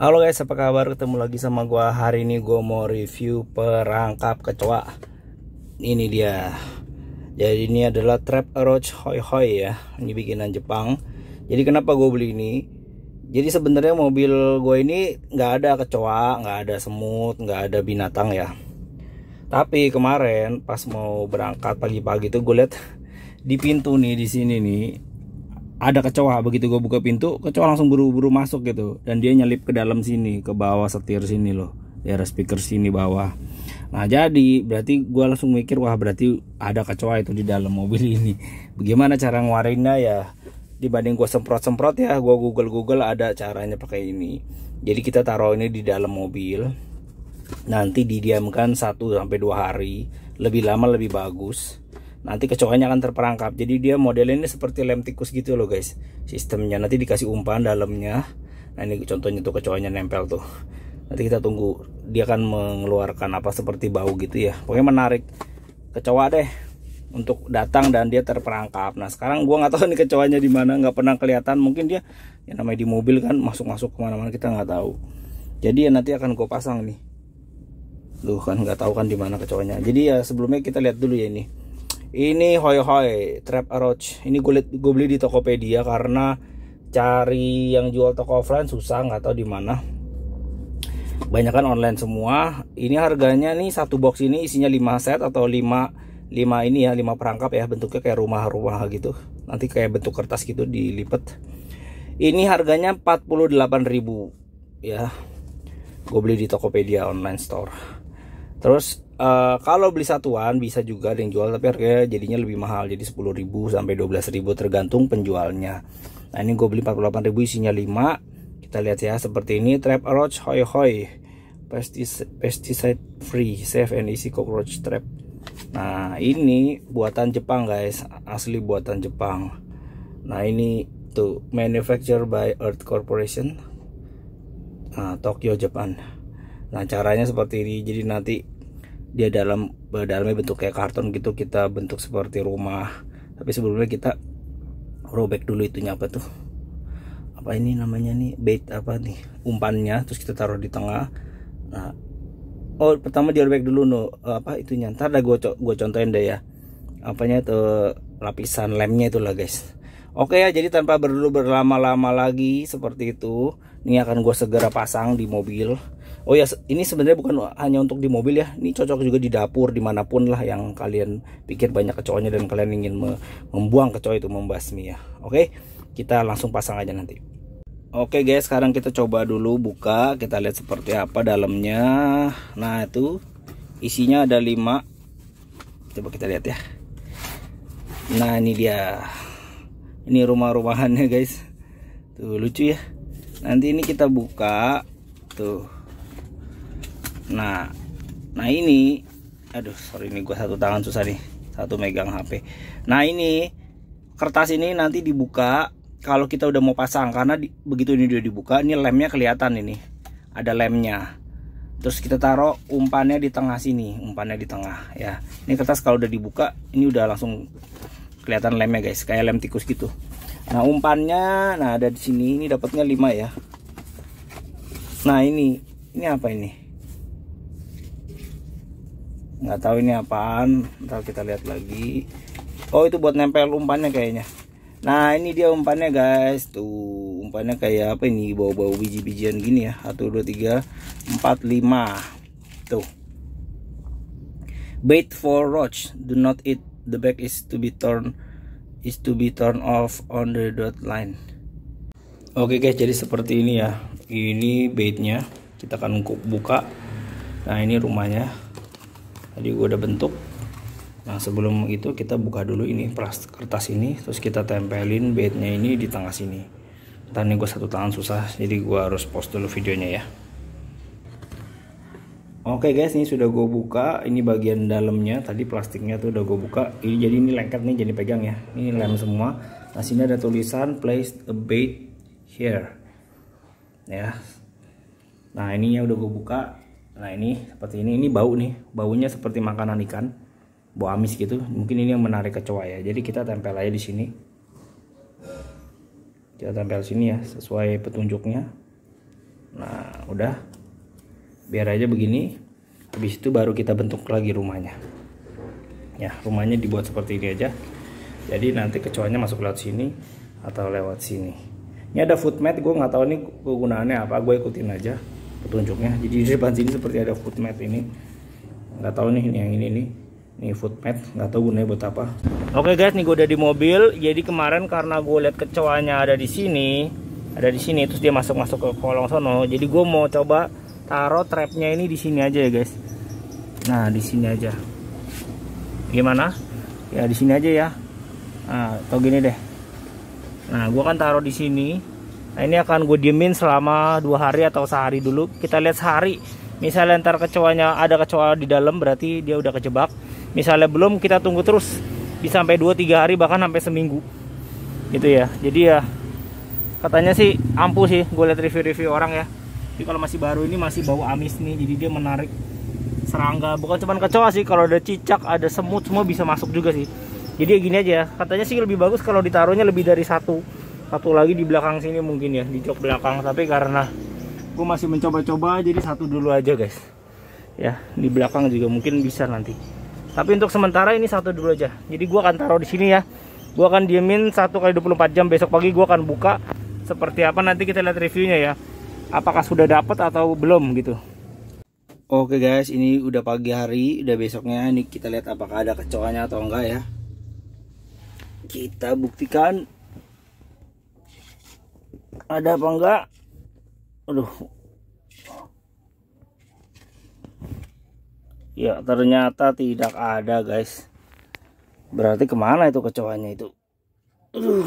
Halo guys, apa kabar? Ketemu lagi sama gua. Hari ini gua mau review perangkap kecoa. Ini dia. Jadi ini adalah trap roach hoi hoi ya. Ini bikinan Jepang. Jadi kenapa gue beli ini? Jadi sebenarnya mobil gue ini nggak ada kecoa, nggak ada semut, nggak ada binatang ya. Tapi kemarin pas mau berangkat pagi-pagi tuh gue lihat di pintu nih di sini nih ada kecoa begitu gue buka pintu kecoa langsung buru-buru masuk gitu dan dia nyelip ke dalam sini ke bawah setir sini loh daerah speaker sini bawah nah jadi berarti gue langsung mikir wah berarti ada kecoa itu di dalam mobil ini bagaimana cara ngeluarinnya ya dibanding gue semprot-semprot ya gue google-google ada caranya pakai ini jadi kita taruh ini di dalam mobil nanti didiamkan 1 sampai 2 hari lebih lama lebih bagus nanti kecoanya akan terperangkap jadi dia modelnya ini seperti lem tikus gitu loh guys sistemnya nanti dikasih umpan dalamnya nah ini contohnya tuh kecoanya nempel tuh nanti kita tunggu dia akan mengeluarkan apa seperti bau gitu ya pokoknya menarik kecoa deh untuk datang dan dia terperangkap. Nah sekarang gua nggak tahu nih kecoanya di mana, nggak pernah kelihatan. Mungkin dia yang namanya di mobil kan masuk-masuk kemana-mana kita nggak tahu. Jadi ya nanti akan gue pasang nih. Loh kan nggak tahu kan di mana kecoanya. Jadi ya sebelumnya kita lihat dulu ya ini. Ini Hoi Hoi Trap Roach. Ini gue, beli di Tokopedia karena cari yang jual toko offline susah nggak tahu di mana. Banyak kan online semua. Ini harganya nih satu box ini isinya 5 set atau 5 5 ini ya, 5 perangkap ya bentuknya kayak rumah-rumah gitu. Nanti kayak bentuk kertas gitu dilipet. Ini harganya 48.000 ya. Gue beli di Tokopedia online store. Terus Eh, kalau beli satuan bisa juga ada yang jual tapi harganya jadinya lebih mahal jadi 10.000 sampai 12.000 tergantung penjualnya. Nah, ini gue beli 48.000 isinya 5. Kita lihat ya seperti ini trap roach hoy hoy pesticide free safe and easy cockroach trap. Nah, ini buatan Jepang guys, asli buatan Jepang. Nah, ini tuh manufactured by Earth Corporation. Nah, Tokyo, Jepang. Nah, caranya seperti ini. Jadi nanti dia dalam eh, dalamnya bentuk kayak karton gitu kita bentuk seperti rumah tapi sebelumnya kita robek dulu itunya apa tuh apa ini namanya nih bait apa nih umpannya terus kita taruh di tengah nah oh pertama dirobek dulu no eh, apa itunya ntar dah gue gue contohin deh ya apanya tuh lapisan lemnya itulah guys oke ya jadi tanpa perlu berlama-lama lagi seperti itu ini akan gue segera pasang di mobil Oh ya, ini sebenarnya bukan hanya untuk di mobil ya. Ini cocok juga di dapur dimanapun lah yang kalian pikir banyak kecoanya dan kalian ingin membuang kecoa itu membasmi ya. Oke, kita langsung pasang aja nanti. Oke guys, sekarang kita coba dulu buka, kita lihat seperti apa dalamnya. Nah, itu isinya ada 5. Coba kita lihat ya. Nah, ini dia. Ini rumah-rumahannya guys. Tuh lucu ya. Nanti ini kita buka. Tuh nah nah ini aduh sorry ini gue satu tangan susah nih satu megang HP nah ini kertas ini nanti dibuka kalau kita udah mau pasang karena di, begitu ini udah dibuka ini lemnya kelihatan ini ada lemnya terus kita taruh umpannya di tengah sini umpannya di tengah ya ini kertas kalau udah dibuka ini udah langsung kelihatan lemnya guys kayak lem tikus gitu nah umpannya nah ada di sini ini dapatnya 5 ya nah ini ini apa ini nggak tahu ini apaan ntar kita lihat lagi oh itu buat nempel umpannya kayaknya nah ini dia umpannya guys tuh umpannya kayak apa ini bau-bau biji-bijian gini ya 1 2 3 4 5 tuh bait for roach do not eat the back is to be torn is to be torn off on the dot line oke guys jadi seperti ini ya ini baitnya kita akan buka nah ini rumahnya tadi gue udah bentuk nah sebelum itu kita buka dulu ini kertas ini terus kita tempelin bednya ini di tengah sini tadi gue satu tangan susah jadi gue harus post dulu videonya ya Oke guys, ini sudah gue buka. Ini bagian dalamnya. Tadi plastiknya tuh udah gue buka. Ini jadi ini lengket nih, jadi pegang ya. Ini lem semua. Nah sini ada tulisan place a bait here. Ya. Nah ini ya udah gue buka nah ini seperti ini ini bau nih baunya seperti makanan ikan bau amis gitu mungkin ini yang menarik kecoa ya jadi kita tempel aja di sini kita tempel sini ya sesuai petunjuknya nah udah biar aja begini habis itu baru kita bentuk lagi rumahnya ya rumahnya dibuat seperti ini aja jadi nanti kecoanya masuk lewat sini atau lewat sini ini ada food mat gue nggak tahu nih kegunaannya apa gue ikutin aja petunjuknya jadi di depan sini seperti ada food mat ini nggak tahu nih yang ini nih nih food mat nggak tahu gunanya buat apa oke guys nih gue udah di mobil jadi kemarin karena gue lihat kecoanya ada di sini ada di sini terus dia masuk masuk ke kolong sono jadi gue mau coba taruh trapnya ini di sini aja ya guys nah di sini aja gimana ya di sini aja ya nah, atau gini deh nah gue kan taruh di sini Nah ini akan gue diemin selama dua hari atau sehari dulu. Kita lihat sehari. Misalnya ntar kecoanya ada kecoa di dalam berarti dia udah kejebak. Misalnya belum kita tunggu terus bisa sampai 2-3 hari bahkan sampai seminggu gitu ya. Jadi ya katanya sih ampuh sih gue lihat review-review orang ya. jadi kalau masih baru ini masih bau amis nih jadi dia menarik serangga bukan cuma kecoa sih kalau ada cicak ada semut semua bisa masuk juga sih. Jadi ya gini aja ya. katanya sih lebih bagus kalau ditaruhnya lebih dari satu satu lagi di belakang sini mungkin ya di jok belakang tapi karena gue masih mencoba-coba jadi satu dulu aja guys ya di belakang juga mungkin bisa nanti tapi untuk sementara ini satu dulu aja jadi gue akan taruh di sini ya gue akan diemin satu kali 24 jam besok pagi gue akan buka seperti apa nanti kita lihat reviewnya ya apakah sudah dapat atau belum gitu oke guys ini udah pagi hari udah besoknya ini kita lihat apakah ada kecoanya atau enggak ya kita buktikan ada apa enggak aduh ya ternyata tidak ada guys berarti kemana itu kecoanya itu aduh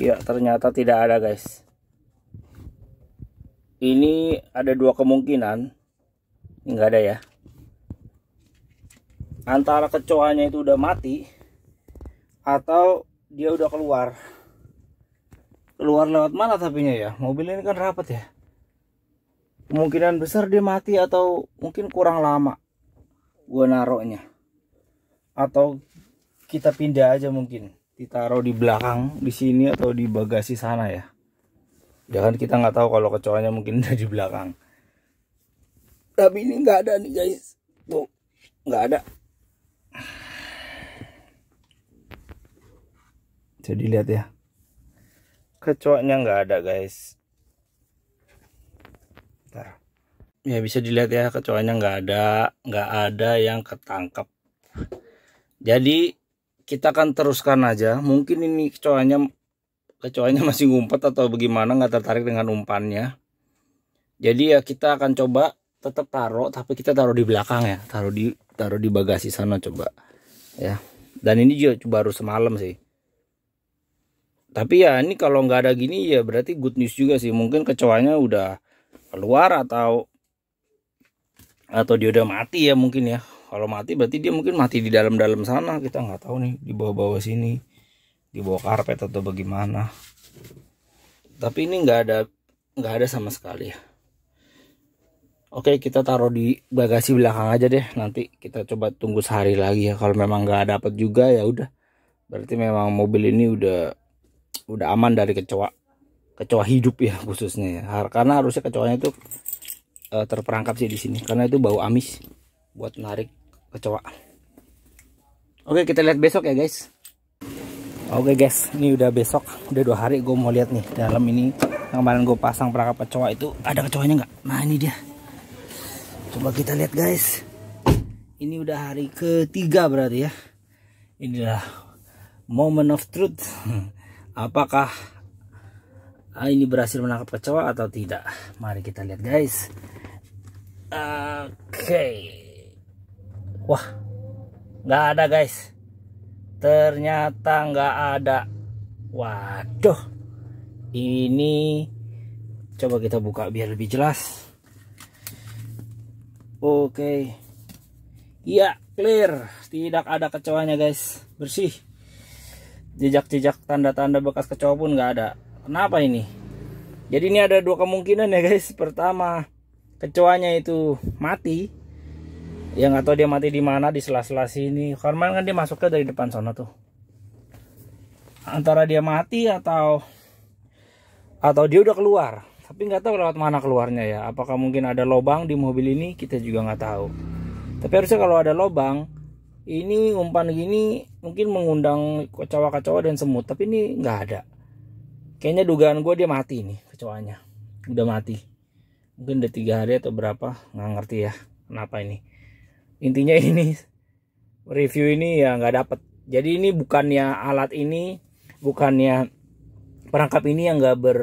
Iya, ternyata tidak ada, guys. Ini ada dua kemungkinan. Enggak ada ya antara kecoanya itu udah mati atau dia udah keluar keluar lewat mana tapinya ya mobil ini kan rapat ya kemungkinan besar dia mati atau mungkin kurang lama gue naroknya atau kita pindah aja mungkin ditaruh di belakang di sini atau di bagasi sana ya jangan ya kita nggak tahu kalau kecoanya mungkin udah di belakang tapi ini nggak ada nih guys tuh nggak ada jadi lihat ya kecoaknya nggak ada guys Bentar. ya bisa dilihat ya kecoaknya nggak ada nggak ada yang ketangkap jadi kita akan teruskan aja mungkin ini kecoaknya kecoaknya masih ngumpet atau bagaimana nggak tertarik dengan umpannya jadi ya kita akan coba tetap taruh tapi kita taruh di belakang ya taruh di taruh di bagasi sana coba ya dan ini juga baru semalam sih tapi ya ini kalau nggak ada gini ya berarti good news juga sih mungkin kecoanya udah keluar atau atau dia udah mati ya mungkin ya kalau mati berarti dia mungkin mati di dalam-dalam sana kita nggak tahu nih di bawah-bawah sini di bawah karpet atau bagaimana tapi ini nggak ada nggak ada sama sekali ya Oke kita taruh di bagasi belakang aja deh nanti kita coba tunggu sehari lagi ya kalau memang nggak dapat juga ya udah berarti memang mobil ini udah udah aman dari kecoa kecoa hidup ya khususnya ya karena harusnya kecoanya itu uh, terperangkap sih di sini karena itu bau amis buat narik kecoa oke kita lihat besok ya guys oke guys ini udah besok udah dua hari gue mau lihat nih dalam ini yang kemarin gue pasang perangkap kecoa itu ada kecoanya nggak nah ini dia coba kita lihat guys ini udah hari ketiga berarti ya inilah moment of truth apakah ah, ini berhasil menangkap kecoa atau tidak mari kita lihat guys oke okay. wah nggak ada guys ternyata nggak ada waduh ini coba kita buka biar lebih jelas oke okay. iya clear tidak ada kecoanya guys bersih jejak-jejak tanda-tanda bekas kecoa pun nggak ada kenapa ini jadi ini ada dua kemungkinan ya guys pertama kecoanya itu mati yang atau dia mati di mana di sela-sela sini karena kan dia masuknya dari depan sana tuh antara dia mati atau atau dia udah keluar tapi nggak tahu lewat mana keluarnya ya apakah mungkin ada lobang di mobil ini kita juga nggak tahu tapi harusnya kalau ada lobang ini umpan gini mungkin mengundang kecoa kecoa dan semut tapi ini nggak ada kayaknya dugaan gue dia mati nih kecoanya udah mati mungkin udah tiga hari atau berapa nggak ngerti ya kenapa ini intinya ini review ini ya nggak dapet jadi ini bukannya alat ini bukannya perangkap ini yang nggak ber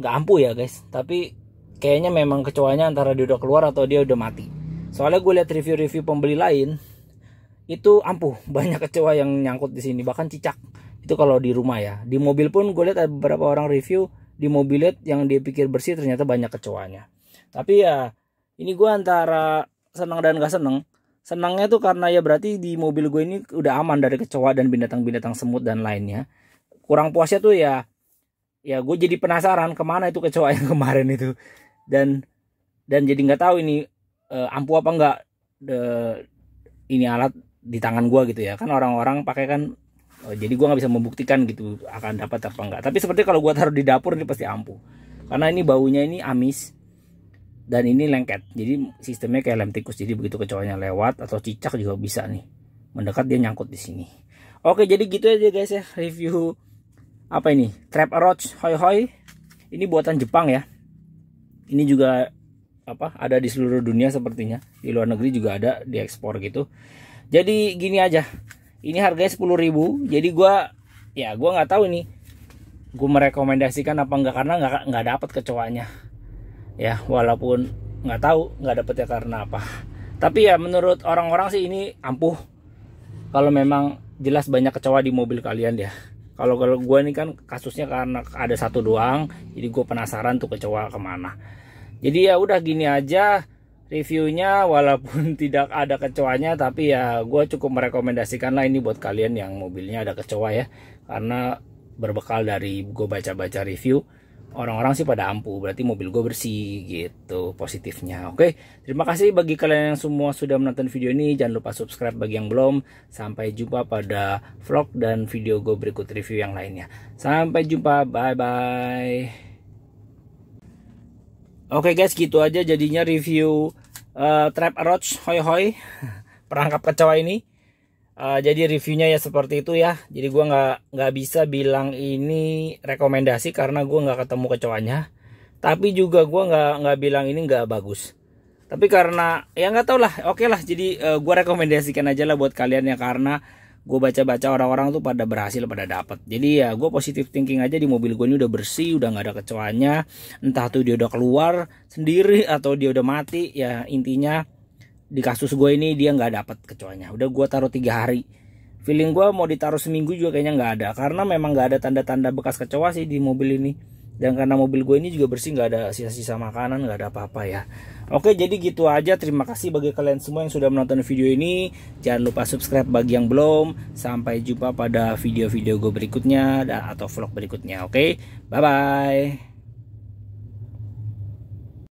nggak ampuh ya guys tapi kayaknya memang kecoanya antara dia udah keluar atau dia udah mati soalnya gue lihat review-review pembeli lain itu ampuh banyak kecoa yang nyangkut di sini bahkan cicak itu kalau di rumah ya di mobil pun gue lihat ada beberapa orang review di mobilet yang dia pikir bersih ternyata banyak kecoanya tapi ya ini gue antara senang dan gak seneng senangnya tuh karena ya berarti di mobil gue ini udah aman dari kecoa dan binatang-binatang semut dan lainnya kurang puasnya tuh ya ya gue jadi penasaran kemana itu kecoa yang kemarin itu dan dan jadi nggak tahu ini uh, ampuh apa nggak eh, ini alat di tangan gue gitu ya kan orang-orang pakai kan oh, jadi gue nggak bisa membuktikan gitu akan dapat apa enggak tapi seperti kalau gue taruh di dapur ini pasti ampuh karena ini baunya ini amis dan ini lengket jadi sistemnya kayak lem tikus jadi begitu kecoanya lewat atau cicak juga bisa nih mendekat dia nyangkut di sini oke jadi gitu aja guys ya review apa ini trap roach hoi hoi ini buatan Jepang ya ini juga apa ada di seluruh dunia sepertinya di luar negeri juga ada diekspor gitu jadi gini aja ini harganya 10.000 jadi gua ya gua nggak tahu ini gue merekomendasikan apa enggak karena nggak nggak dapat kecoanya ya walaupun nggak tahu nggak dapet ya karena apa tapi ya menurut orang-orang sih ini ampuh kalau memang jelas banyak kecoa di mobil kalian ya kalau kalau gue ini kan kasusnya karena ada satu doang jadi gue penasaran tuh kecoa kemana jadi ya udah gini aja reviewnya walaupun tidak ada kecoanya tapi ya gue cukup merekomendasikan lah ini buat kalian yang mobilnya ada kecoa ya karena berbekal dari gue baca-baca review orang-orang sih pada ampuh berarti mobil gue bersih gitu positifnya oke terima kasih bagi kalian yang semua sudah menonton video ini jangan lupa subscribe bagi yang belum sampai jumpa pada vlog dan video gue berikut review yang lainnya sampai jumpa bye bye Oke guys, gitu aja jadinya review uh, Trap Roach Hoi Hoi perangkap kecoa ini. Uh, jadi reviewnya ya seperti itu ya. Jadi gue nggak nggak bisa bilang ini rekomendasi karena gue nggak ketemu kecoanya. Tapi juga gue nggak nggak bilang ini nggak bagus. Tapi karena ya nggak tau lah, oke okay lah. Jadi uh, gua rekomendasikan aja lah buat kalian ya karena gue baca-baca orang-orang tuh pada berhasil pada dapat jadi ya gue positif thinking aja di mobil gue ini udah bersih udah nggak ada kecoanya entah tuh dia udah keluar sendiri atau dia udah mati ya intinya di kasus gue ini dia nggak dapat kecoanya udah gue taruh tiga hari feeling gue mau ditaruh seminggu juga kayaknya nggak ada karena memang nggak ada tanda-tanda bekas kecoa sih di mobil ini dan karena mobil gue ini juga bersih nggak ada sisa-sisa makanan nggak ada apa-apa ya oke jadi gitu aja terima kasih bagi kalian semua yang sudah menonton video ini jangan lupa subscribe bagi yang belum sampai jumpa pada video-video gue berikutnya atau vlog berikutnya oke bye bye